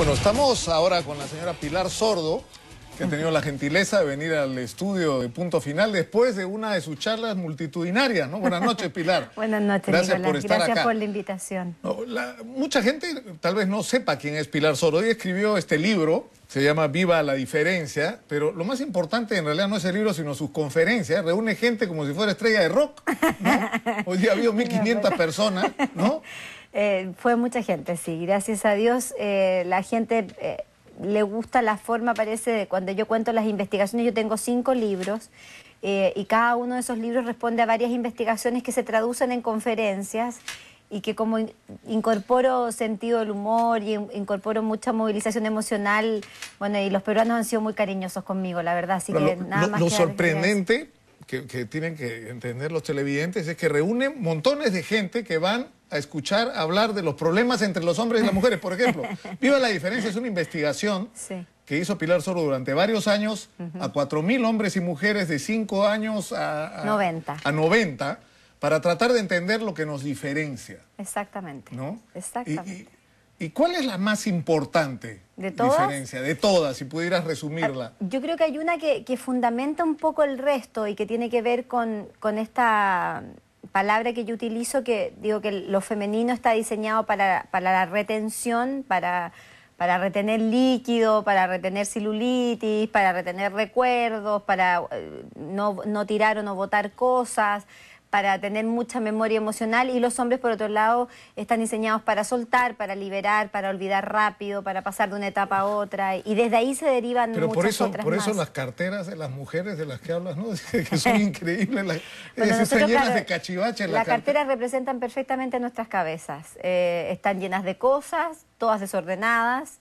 Bueno, estamos ahora con la señora Pilar Sordo, que ha tenido la gentileza de venir al estudio de Punto Final después de una de sus charlas multitudinarias, ¿no? Buenas noches, Pilar. Buenas noches, Gracias por estar Gracias por la invitación. mucha gente tal vez no sepa quién es Pilar Sordo. Ella escribió este libro, se llama Viva la Diferencia, pero lo más importante en realidad no es el libro, sino sus conferencias. Reúne gente como si fuera estrella de rock, Hoy día ha habido 1.500 personas, ¿no? Eh, fue mucha gente, sí. Gracias a Dios, eh, la gente eh, le gusta la forma, parece, de cuando yo cuento las investigaciones, yo tengo cinco libros. Eh, y cada uno de esos libros responde a varias investigaciones que se traducen en conferencias y que como incorporo sentido del humor y incorporo mucha movilización emocional, bueno, y los peruanos han sido muy cariñosos conmigo, la verdad, así que nada más. sorprendente que, tienen que entender los televidentes es que reúnen montones de gente que van a escuchar hablar de los problemas entre los hombres y las mujeres. Por ejemplo, Viva la Diferencia es una investigación que hizo Pilar Soro durante varios años a cuatro a 4.000 hombres y mujeres de 5 años a, 90. para tratar de entender lo que nos diferencia. Exactamente. ¿No? ¿Y cuál es la más importante ¿De todas? diferencia? De todas, si pudieras resumirla. Ah, yo creo que hay una que, fundamenta un poco el resto y que tiene que ver con, esta palabra que yo utilizo, que digo que lo femenino está diseñado para, la retención, para, retener líquido, para retener celulitis, para retener recuerdos, para eh, no, no tirar o no botar cosas, para tener mucha memoria emocional y los hombres, por otro lado, están diseñados para soltar, para liberar, para olvidar rápido, para pasar de una etapa a otra y desde ahí se derivan Pero muchas por eso, por eso las carteras de las mujeres de las que hablas, ¿no? que son increíbles, las, llenas de cachivaches. Las carteras representan perfectamente nuestras cabezas, eh, están llenas de cosas, todas desordenadas,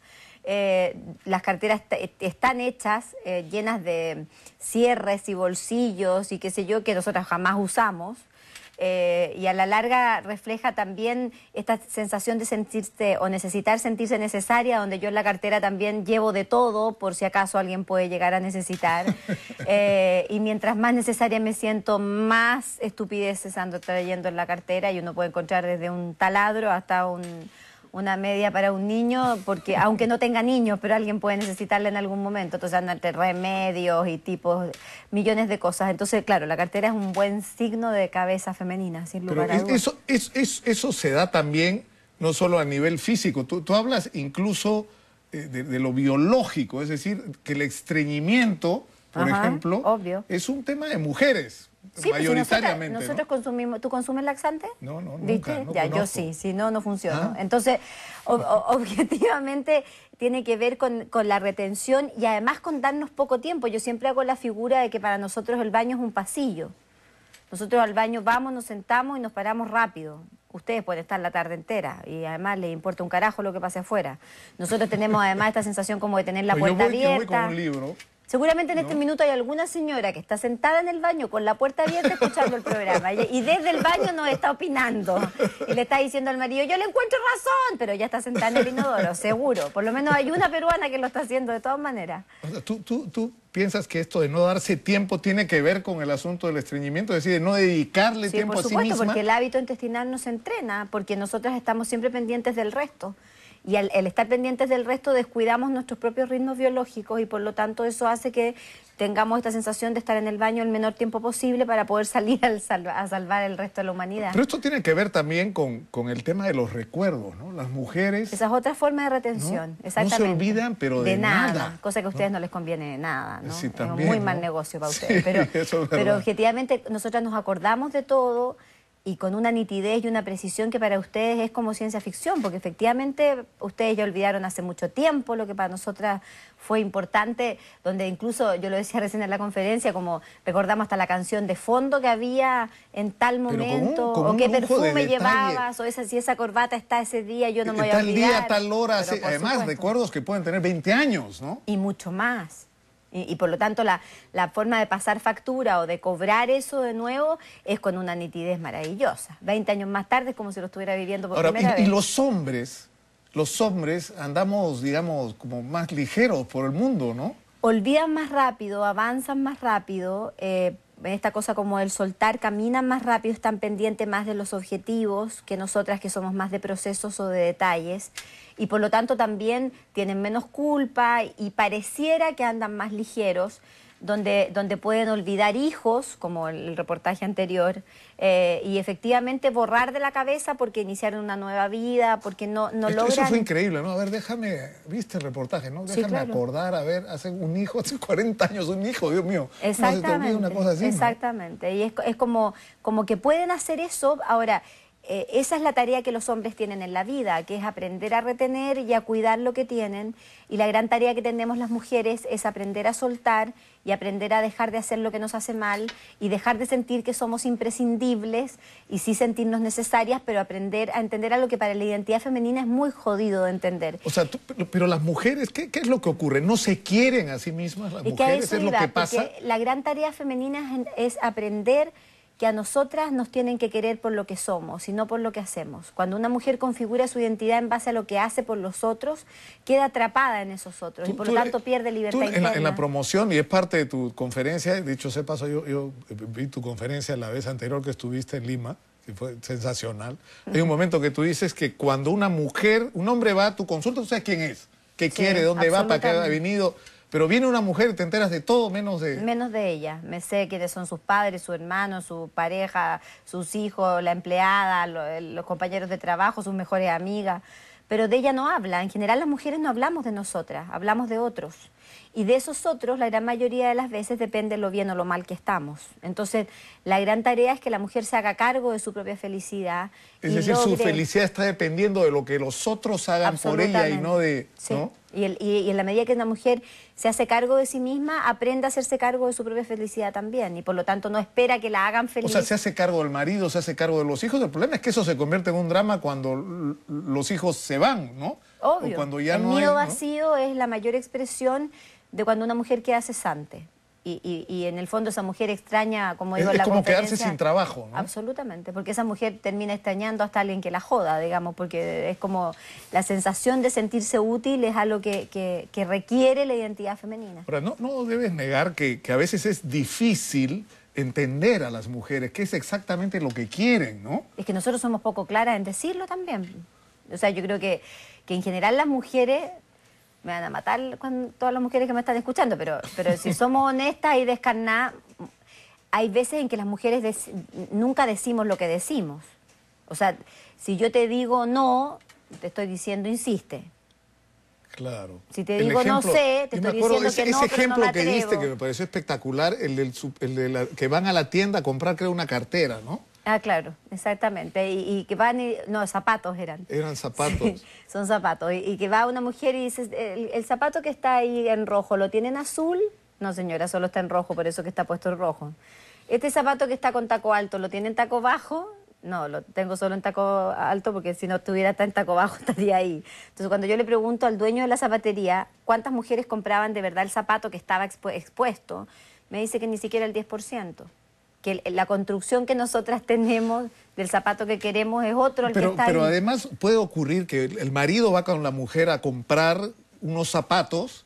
eh, las carteras están hechas eh, llenas de cierres y bolsillos y qué sé yo, que nosotras jamás usamos. Eh, y a la larga refleja también esta sensación de sentirse o necesitar sentirse necesaria, donde yo en la cartera también llevo de todo por si acaso alguien puede llegar a necesitar. y mientras más necesaria me siento, más estupideces ando trayendo en la cartera y uno puede encontrar desde un taladro hasta un una media para un niño, porque aunque no tenga niños, pero alguien puede necesitarla en algún momento. Entonces andan remedios y tipos, millones de cosas. Entonces, claro, la cartera es un buen signo de cabeza femenina, sin lugar a dudas. Eso, eso, eso, se da también no solo a nivel físico, tú, tú hablas incluso eh, de, lo biológico, es decir, que el estreñimiento, por ejemplo, es un tema de mujeres. Sí, pues, mayoritariamente. nosotros, consumimos, ¿tú consumes laxante? No, no, nunca, ¿Viste? ya, yo sí, si no, no funciona. Ah. Entonces, objetivamente tiene que ver con, con, la retención y además con darnos poco tiempo. Yo siempre hago la figura de que para nosotros el baño es un pasillo. Nosotros al baño vamos, nos sentamos y nos paramos rápido. Ustedes pueden estar la tarde entera y además les importa un carajo lo que pase afuera. Nosotros tenemos además esta sensación como de tener la pues puerta abierta. Seguramente en este minuto hay alguna señora que está sentada en el baño con la puerta abierta escuchando el programa y desde el baño nos está opinando y le está diciendo al marido, yo le encuentro razón, pero ya está sentada en el inodoro, seguro. Por lo menos hay una peruana que lo está haciendo de todas maneras. ¿tú, tú, tú piensas que esto de no darse tiempo tiene que ver con el asunto del estreñimiento, es decir, de no dedicarle tiempo a sí misma? por supuesto, porque el hábito intestinal nos entrena, porque nosotros estamos siempre pendientes del resto y al, el estar pendientes del resto descuidamos nuestros propios ritmos biológicos y por lo tanto eso hace que tengamos esta sensación de estar en el baño el menor tiempo posible para poder salir a salvar el resto de la humanidad. Pero esto tiene que ver también con, el tema de los recuerdos, ¿no? Las mujeres... Esa es otra forma de retención, exactamente. No se olvidan, pero de, nada, Cosa que a ustedes no, les conviene de nada, ¿no? es muy mal negocio para ustedes. pero, pero objetivamente nosotras nos acordamos de todo y con una nitidez y una precisión que para ustedes es como ciencia ficción, porque efectivamente ustedes ya olvidaron hace mucho tiempo lo que para nosotras fue importante, donde incluso, yo lo decía recién en la conferencia, como recordamos hasta la canción de fondo que había en tal momento, o qué perfume llevabas, o esa, si esa corbata está ese día, yo no me voy a olvidar. Tal día, tal hora, además recuerdos que pueden tener 20 años, ¿no? Y mucho más. Y, por lo tanto la, la, forma de pasar factura o de cobrar eso de nuevo es con una nitidez maravillosa. Veinte años más tarde es como si lo estuviera viviendo por primera vez. Y los hombres, los hombres andamos, digamos, como más ligeros por el mundo, ¿no? olvidan más rápido, avanzan más rápido, eh, esta cosa como el soltar, caminan más rápido, están pendientes más de los objetivos que nosotras que somos más de procesos o de detalles y por lo tanto también tienen menos culpa y pareciera que andan más ligeros donde, donde pueden olvidar hijos, como el reportaje anterior, eh, y efectivamente borrar de la cabeza porque iniciaron una nueva vida, porque no, no logran... Eso fue increíble, ¿no? A ver, déjame, viste el reportaje, ¿no? Déjame acordar, a ver, hace un hijo, hace 40 años un hijo, Dios mío. Exactamente. una cosa así, exactamente. Y es, es como, como que pueden hacer eso. Ahora, eh, esa es la tarea que los hombres tienen en la vida, que es aprender a retener y a cuidar lo que tienen. Y la gran tarea que tenemos las mujeres es aprender a soltar y aprender a dejar de hacer lo que nos hace mal y dejar de sentir que somos imprescindibles y sí sentirnos necesarias, pero aprender a entender algo que para la identidad femenina es muy jodido de entender. O sea, pero las mujeres, ¿qué, es lo que ocurre? ¿No se quieren a sí mismas las mujeres? Que ¿Es lo que pasa? La gran tarea femenina es aprender que a nosotras nos tienen que querer por lo que somos y no por lo que hacemos. Cuando una mujer configura su identidad en base a lo que hace por los otros, queda atrapada en esos otros y por lo tanto pierde libertad. en, la, promoción, y es parte de tu conferencia, dicho se paso, yo, yo vi tu conferencia la vez anterior que estuviste en Lima, que fue sensacional. Hay un momento que tú dices que cuando una mujer, un hombre va a tu consulta, tú sabes quién es, qué quiere, dónde va, para qué ha venido. Pero viene una mujer, te enteras de todo menos de... Menos de ella. Me sé quiénes son sus padres, su hermano, su pareja, sus hijos, la empleada, eh, los compañeros de trabajo, sus mejores amigas. Pero de ella no habla. En general las mujeres no hablamos de nosotras, hablamos de otros. Y de esos otros, la gran mayoría de las veces depende lo bien o lo mal que estamos. Entonces, la gran tarea es que la mujer se haga cargo de su propia felicidad. Es decir, su felicidad está dependiendo de lo que los otros hagan por ella y no de... Y, y, en la medida que una mujer se hace cargo de sí misma, aprende a hacerse cargo de su propia felicidad también. Y por lo tanto no espera que la hagan feliz. O sea, se hace cargo del marido, se hace cargo de los hijos. El problema es que eso se convierte en un drama cuando los hijos se van, ¿no? Obvio. cuando el miedo vacío es la mayor expresión de cuando una mujer queda cesante. Y, en el fondo esa mujer extraña, como digo, la la es como quedarse sin trabajo, ¿no? Absolutamente, porque esa mujer termina extrañando hasta alguien que la joda, digamos, porque es como la sensación de sentirse útil es algo que, requiere la identidad femenina. Pero no, no debes negar que, a veces es difícil entender a las mujeres qué es exactamente lo que quieren, ¿no? Es que nosotros somos poco claras en decirlo también. O sea, yo creo que, que en general las mujeres me van a matar todas las mujeres que me están escuchando, pero, pero si somos honestas y descarnadas, hay veces en que las mujeres nunca decimos lo que decimos. O sea, si yo te digo no, te estoy diciendo insiste. Claro. Si te digo no sé, te estoy diciendo que no, Ese ejemplo que diste que me pareció espectacular, el, el de que van a la tienda a comprar creo una cartera, ¿no? Ah, claro, exactamente. Y, que van, y, no, zapatos eran. Eran zapatos. son zapatos. Y, que va una mujer y dice, el, zapato que está ahí en rojo, ¿lo tienen azul? No, señora, solo está en rojo, por eso que está puesto en rojo. Este zapato que está con taco alto, ¿lo tienen taco bajo? No, lo tengo solo en taco alto porque si no estuviera tan taco bajo estaría ahí. Entonces cuando yo le pregunto al dueño de la zapatería cuántas mujeres compraban de verdad el zapato que estaba expuesto, me dice que ni siquiera el 10% que la construcción que nosotras tenemos del zapato que queremos es otro el pero, que está Pero además puede ocurrir que el marido va con la mujer a comprar unos zapatos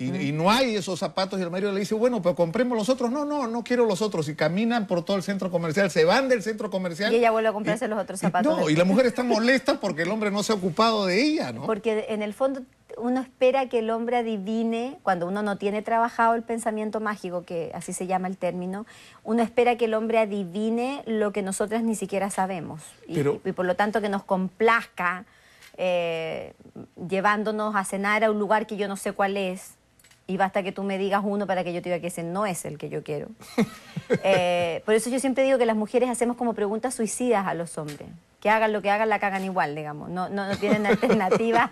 y, no hay esos zapatos y el marido le dice, bueno, pero compremos los otros. No, no, no quiero los otros. Y caminan por todo el centro comercial, se van del centro comercial. Y ella vuelve a comprarse los otros zapatos. No, y la mujer está molesta porque el hombre no se ha ocupado de ella, ¿no? Porque en el fondo uno espera que el hombre adivine, cuando uno no tiene trabajado el pensamiento mágico, que así se llama el término, uno espera que el hombre adivine lo que nosotras ni siquiera sabemos. Y, por lo tanto que nos complazca eh, llevándonos a cenar a un lugar que yo no sé cuál es y basta que tú me digas uno para que yo te diga que ese no es el que yo quiero. Eh, por eso yo siempre digo que las mujeres hacemos como preguntas suicidas a los hombres. Que hagan lo que hagan, la cagan igual, digamos. No, no, no tienen alternativa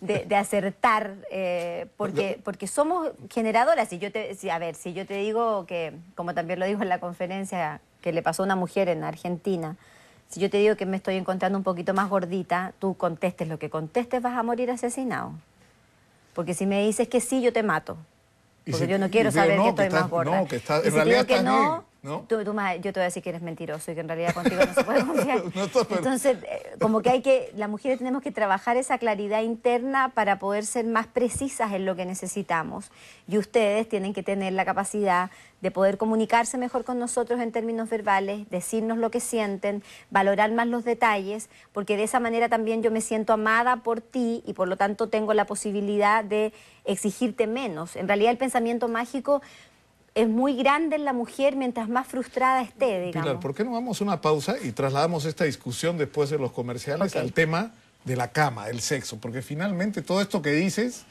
de, acertar, eh, porque, porque somos generadoras. y yo te, a ver, si yo te digo que, como también lo dijo en la conferencia que le pasó a una mujer en Argentina, si yo te digo que me estoy encontrando un poquito más gordita, tú contestes lo que contestes, vas a morir asesinado. Porque si me dices que sí, yo te mato. Porque yo no quiero saber que estoy más gorda. No, que está, en realidad que no, yo te voy a decir que eres mentiroso y que en realidad contigo no se puede confiar. Entonces, eh, como que hay que, las mujeres tenemos que trabajar esa claridad interna para poder ser más precisas en lo que necesitamos. Y ustedes tienen que tener la capacidad de poder comunicarse mejor con nosotros en términos verbales, decirnos lo que sienten, valorar más los detalles, porque de esa manera también yo me siento amada por ti y por lo tanto tengo la posibilidad de exigirte menos. En realidad el pensamiento mágico es muy grande en la mujer mientras más frustrada esté, digamos. ¿por qué no vamos a una pausa y trasladamos esta discusión después de los comerciales al tema de la cama, del sexo? Porque finalmente todo esto que dices...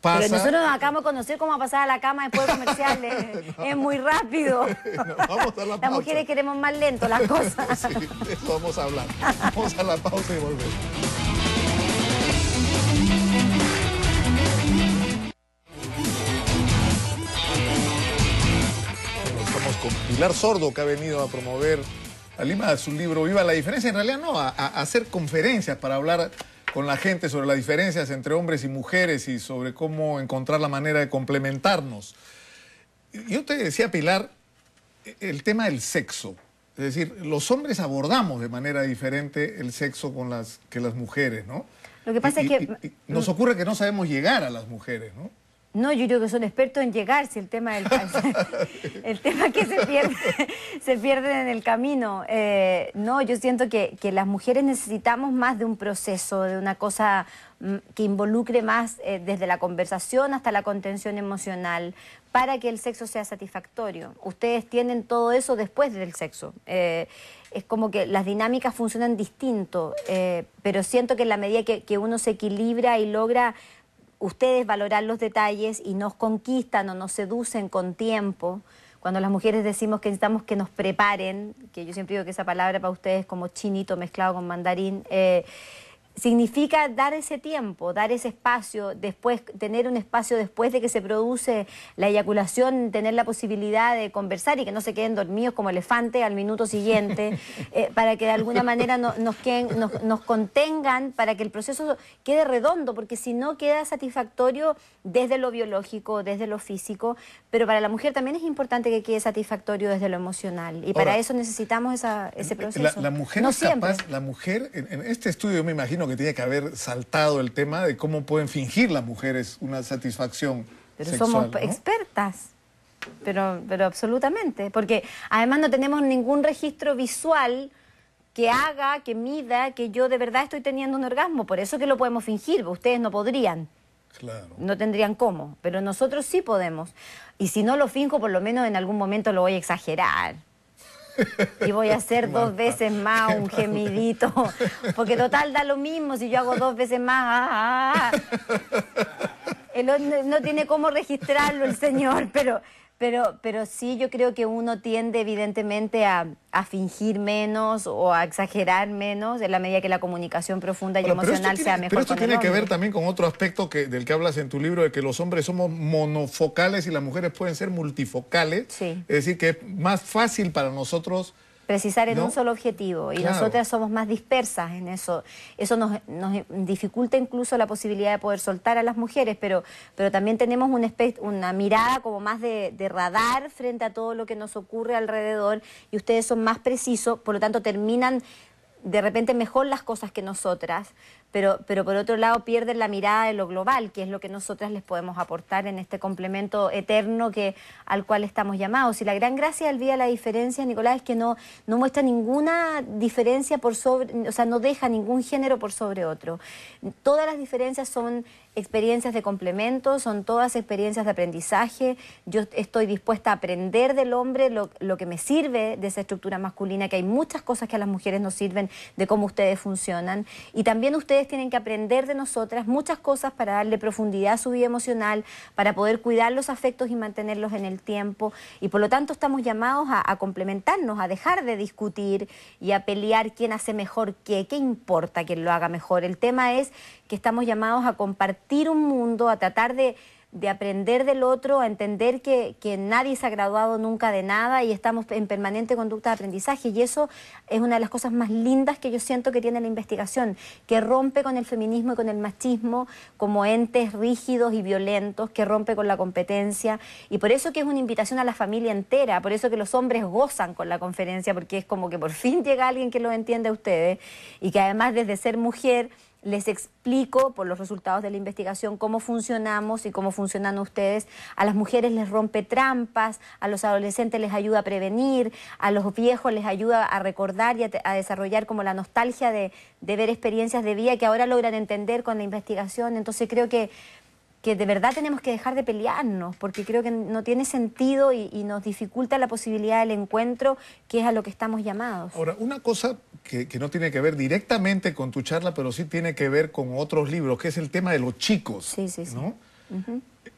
Pasa... Pero nosotros nos acabamos de conocer cómo pasar a la cama después de comerciales. Es muy rápido. vamos a la Las mujeres queremos más lento las cosas. vamos a hablar. Vamos a la pausa y volvemos. Pilar Sordo, que ha venido a promover a Lima su libro Viva la Diferencia, en realidad no, a, hacer conferencias para hablar con la gente sobre las diferencias entre hombres y mujeres y sobre cómo encontrar la manera de complementarnos. Yo te decía, Pilar, el tema del sexo. Es decir, los hombres abordamos de manera diferente el sexo con las, que las mujeres, ¿no? Lo que pasa es que... nos mm. ocurre que no sabemos llegar a las mujeres, ¿no? No, yo creo que son expertos en llegar, si el tema del el tema que se pierde, se en el camino. Eh, no, yo siento que, las mujeres necesitamos más de un proceso, de una cosa mm, que involucre más eh, desde la conversación hasta la contención emocional, para que el sexo sea satisfactorio. Ustedes tienen todo eso después del sexo. Eh, es como que las dinámicas funcionan distinto, pero siento que en la medida que, que uno se equilibra y logra ustedes valoran los detalles y nos conquistan o nos seducen con tiempo. Cuando las mujeres decimos que necesitamos que nos preparen, que yo siempre digo que esa palabra para ustedes es como chinito mezclado con mandarín, eh, significa dar ese tiempo, dar ese espacio, después tener un espacio después de que se produce la eyaculación, tener la posibilidad de conversar y que no se queden dormidos como elefante al minuto siguiente, eh, para que de alguna manera nos, nos, contengan, para que el proceso quede redondo, porque si no queda satisfactorio desde lo biológico, desde lo físico, pero para la mujer también es importante que quede satisfactorio desde lo emocional y para eso necesitamos ese proceso. La, mujer capaz, la mujer, en, este estudio me imagino, que tiene que haber saltado el tema de cómo pueden fingir las mujeres una satisfacción. Pero somos expertas. Pero, pero absolutamente, porque además no tenemos ningún registro visual que haga, que mida, que yo de verdad estoy teniendo un orgasmo. Por eso que lo podemos fingir, ustedes no podrían. No tendrían cómo, pero nosotros sí podemos. Y si no lo finjo, por lo menos en algún momento lo voy a exagerar. Y voy a hacer dos veces más un gemidito. Porque total da lo mismo si yo hago dos veces más. Ah, ah, ah, no tiene cómo registrarlo el señor, pero pero, pero sí, yo creo que uno tiende evidentemente a, fingir menos o a exagerar menos en la medida que la comunicación profunda y emocional sea mejor. Pero esto tiene que ver también con otro aspecto que, del que hablas en tu libro, de que los hombres somos monofocales y las mujeres pueden ser multifocales. Sí. Es decir, que es más fácil para nosotros precisar en un solo objetivo y nosotras somos más dispersas en eso. Eso nos, dificulta incluso la posibilidad de poder soltar a las mujeres, pero, pero también tenemos una mirada como más de, de, radar frente a todo lo que nos ocurre alrededor y ustedes son más precisos, por lo tanto terminan de repente mejor las cosas que nosotras, pero, pero por otro lado pierden la mirada de lo global, que es lo que nosotras les podemos aportar en este complemento eterno que, al cual estamos llamados. Y la gran gracia del Día de la Diferencia, Nicolás, es que no, no muestra ninguna diferencia por sobre, o sea, no deja ningún género por sobre otro. Todas las diferencias son experiencias de complemento, son todas experiencias de aprendizaje. Yo estoy dispuesta a aprender del hombre lo, que me sirve de esa estructura masculina, que hay muchas cosas que a las mujeres nos sirven de cómo ustedes funcionan. Y también ustedes tienen que aprender de nosotras muchas cosas para darle profundidad a su vida emocional, para poder cuidar los afectos y mantenerlos en el tiempo. Y por lo tanto estamos llamados a, a complementarnos, a dejar de discutir y a pelear quién hace mejor qué, qué importa quién lo haga mejor. El tema es estamos llamados a compartir un mundo, a tratar de, aprender del otro, a entender que, que, nadie se ha graduado nunca de nada y estamos en permanente conducta de aprendizaje. Y eso es una de las cosas más lindas que yo siento que tiene la investigación, que rompe con el feminismo y con el machismo como entes rígidos y violentos, que rompe con la competencia. Y por eso que es una invitación a la familia entera, por eso que los hombres gozan con la conferencia, porque es como que por fin llega alguien que lo entiende a ustedes y que además desde ser mujer les explico por los resultados de la investigación cómo funcionamos y cómo funcionan ustedes. A las mujeres les rompe trampas, a los adolescentes les ayuda a prevenir, a los viejos les ayuda a recordar y a, desarrollar como la nostalgia de, de ver experiencias de vida que ahora logran entender con la investigación. Entonces creo que que de verdad tenemos que dejar de pelearnos, porque creo que no tiene sentido y, nos dificulta la posibilidad del encuentro, que es a lo que estamos llamados. Ahora, una cosa que, no tiene que ver directamente con tu charla, pero sí tiene que ver con otros libros, que es el tema de los chicos. Sí, sí, sí. ¿no?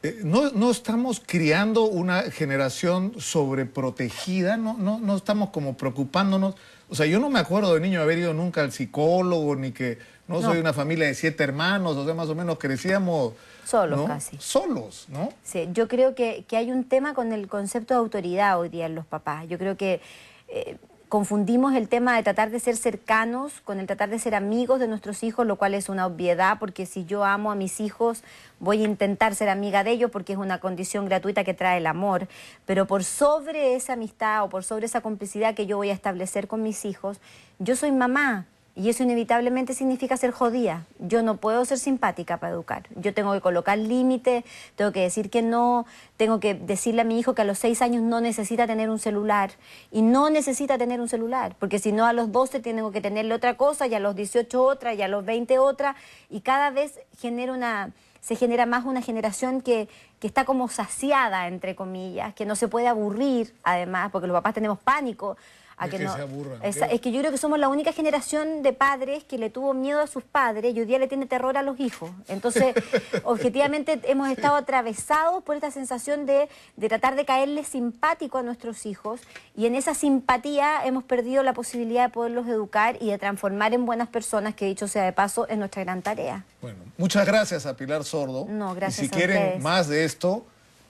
Eh, estamos criando una generación sobreprotegida, no, no, estamos como preocupándonos. O sea, yo no me acuerdo de niño haber ido nunca al psicólogo, ni que no. soy una familia de siete hermanos, o sea, más o menos crecíamos Solos casi. Solos, ¿no? Sí, yo creo que, hay un tema con el concepto de autoridad hoy día en los papás. Yo creo que... Eh, confundimos el tema de tratar de ser cercanos con el tratar de ser amigos de nuestros hijos, lo cual es una obviedad, porque si yo amo a mis hijos, voy a intentar ser amiga de ellos porque es una condición gratuita que trae el amor. Pero por sobre esa amistad o por sobre esa complicidad que yo voy a establecer con mis hijos, yo soy mamá, y eso inevitablemente significa ser jodida. Yo no puedo ser simpática para educar. Yo tengo que colocar límites, tengo que decir que no, tengo que decirle a mi hijo que a los seis años no necesita tener un celular. Y no necesita tener un celular, porque si no a los doce tengo que tenerle otra cosa, y a los 18 otra, y a los 20 otra. Y cada vez genera una, se genera más una generación que, que, está como saciada, entre comillas, que no se puede aburrir, además, porque los papás tenemos pánico es que, yo creo que somos la única generación de padres que le tuvo miedo a sus padres y hoy día le tiene terror a los hijos. Entonces, objetivamente hemos estado atravesados por esta sensación de, tratar de caerle simpático a nuestros hijos y en esa simpatía hemos perdido la posibilidad de poderlos educar y de transformar en buenas personas, que dicho sea de paso, es nuestra gran tarea. Bueno, muchas gracias a Pilar Sordo. No, gracias. Y si quieren más de esto,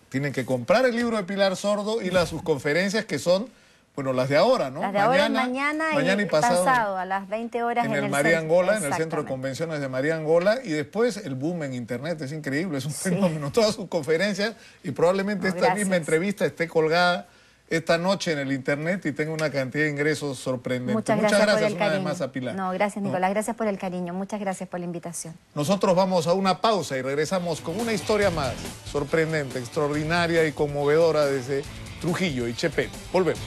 tienen que comprar el libro de Pilar Sordo y las sus conferencias que son bueno, las de ahora, ¿no? Las de mañana, ahora, mañana, mañana y, pasado, a las 20 horas en, el, Angola, en el Centro de Convenciones de María Angola, y después el boom en Internet, es increíble, es un fenómeno. Todas sus conferencias, y probablemente esta misma entrevista esté colgada esta noche en el Internet y tenga una cantidad de ingresos sorprendente. Muchas gracias, Muchas gracias por el una vez más a Pilar. No, gracias Nicolás, gracias por el cariño, muchas gracias por la invitación. Nosotros vamos a una pausa y regresamos con una historia más sorprendente, extraordinaria y conmovedora desde Trujillo y Chepe. Volvemos.